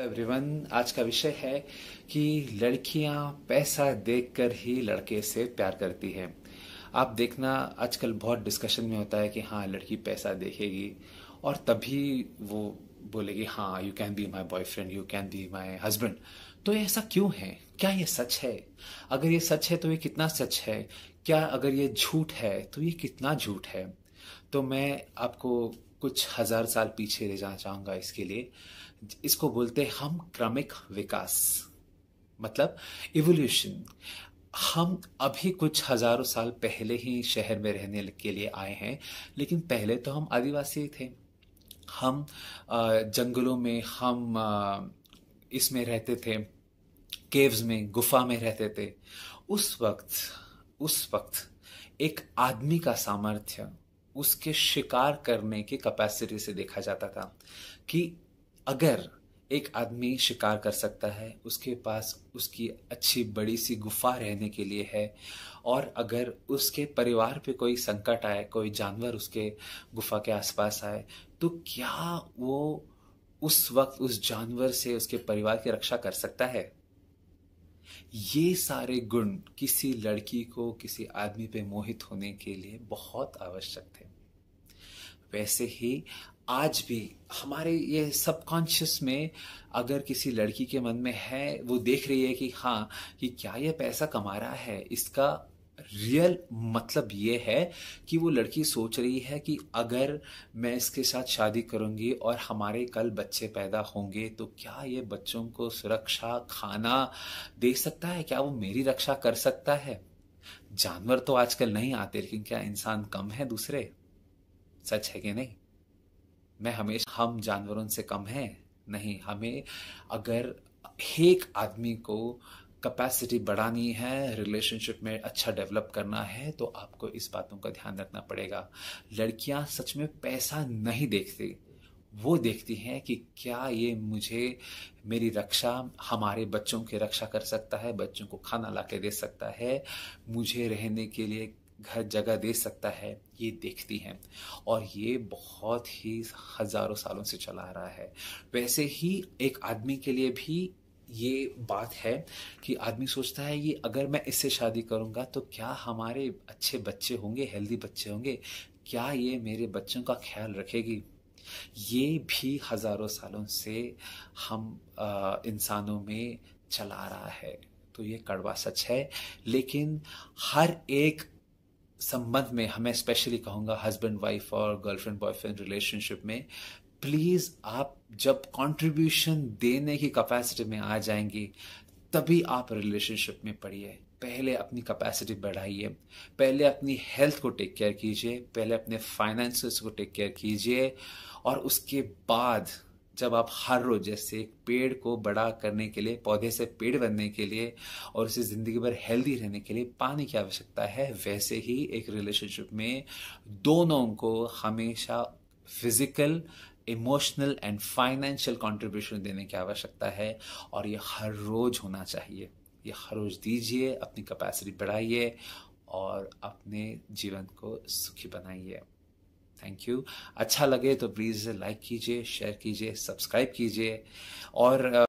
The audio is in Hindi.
एवरीवन आज का विषय है कि लड़कियां पैसा देखकर ही लड़के से प्यार करती हैं आप देखना आजकल बहुत डिस्कशन में होता है कि हाँ लड़की पैसा देखेगी और तभी वो बोलेगी हाँ you can be my boyfriend you can be my husband तो ये ऐसा क्यों है क्या ये सच है अगर ये सच है तो ये कितना सच है क्या अगर ये झूठ है तो ये कितना झूठ है तो मैं आपको कुछ हजार साल पीछे ले जाना चाहूँगा इसके लिए इसको बोलते हैं हम क्रमिक विकास मतलब इवोल्यूशन हम अभी कुछ हजारों साल पहले ही शहर में रहने के लिए आए हैं लेकिन पहले तो हम आदिवासी थे हम जंगलों में हम इसमें रहते थे केव्स में गुफा में रहते थे उस वक्त उस वक्त एक आदमी का सामर्थ्य उसके शिकार करने की कैपेसिटी से देखा जाता था कि अगर एक आदमी शिकार कर सकता है उसके पास उसकी अच्छी बड़ी सी गुफा रहने के लिए है और अगर उसके परिवार पे कोई संकट आए कोई जानवर उसके गुफा के आसपास आए तो क्या वो उस वक्त उस जानवर से उसके परिवार की रक्षा कर सकता है ये सारे गुण किसी लड़की को किसी आदमी पे मोहित होने के लिए बहुत आवश्यक थे वैसे ही आज भी हमारे ये सबकॉन्शियस में अगर किसी लड़की के मन में है वो देख रही है कि हाँ कि क्या ये पैसा कमा रहा है इसका रियल मतलब ये है कि वो लड़की सोच रही है कि अगर मैं इसके साथ शादी करूंगी और हमारे कल बच्चे पैदा होंगे तो क्या ये बच्चों को सुरक्षा खाना दे सकता है क्या वो मेरी रक्षा कर सकता है जानवर तो आजकल नहीं आते लेकिन क्या इंसान कम है दूसरे सच है कि नहीं मैं हमेशा हम जानवरों से कम हैं नहीं हमें अगर एक आदमी को कैपेसिटी बढ़ानी है रिलेशनशिप में अच्छा डेवलप करना है तो आपको इस बातों का ध्यान रखना पड़ेगा लड़कियां सच में पैसा नहीं देखती वो देखती हैं कि क्या ये मुझे मेरी रक्षा हमारे बच्चों की रक्षा कर सकता है बच्चों को खाना ला के दे सकता है मुझे रहने के लिए घर जगह दे सकता है ये देखती हैं और ये बहुत ही हजारों सालों से चला आ रहा है वैसे ही एक आदमी के लिए भी ये बात है कि आदमी सोचता है ये अगर मैं इससे शादी करूँगा तो क्या हमारे अच्छे बच्चे होंगे हेल्दी बच्चे होंगे क्या ये मेरे बच्चों का ख्याल रखेगी ये भी हज़ारों सालों से हम इंसानों में चला रहा है तो ये कड़वा सच है लेकिन हर एक संबंध में हमें स्पेशली कहूँगा हस्बैंड वाइफ और गर्लफ्रेंड बॉयफ्रेंड रिलेशनशिप में प्लीज आप जब कंट्रीब्यूशन देने की कैपेसिटी में आ जाएंगी तभी आप रिलेशनशिप में पढ़िए पहले अपनी कैपेसिटी बढ़ाइए पहले अपनी हेल्थ को टेक केयर कीजिए पहले अपने फाइनेंस को टेक केयर कीजिए और उसके बाद जब आप हर रोज जैसे एक पेड़ को बड़ा करने के लिए पौधे से पेड़ बनने के लिए और उसे ज़िंदगी भर हेल्दी रहने के लिए पानी की आवश्यकता है वैसे ही एक रिलेशनशिप में दोनों को हमेशा physical emotional and financial contribution देने की आवश्यकता है और ये हर रोज होना चाहिए ये हर रोज दीजिए अपनी कैपेसिटी बढ़ाइए और अपने जीवन को सुखी बनाइए थैंक यू अच्छा लगे तो प्लीज़ लाइक कीजिए शेयर कीजिए सब्सक्राइब कीजिए और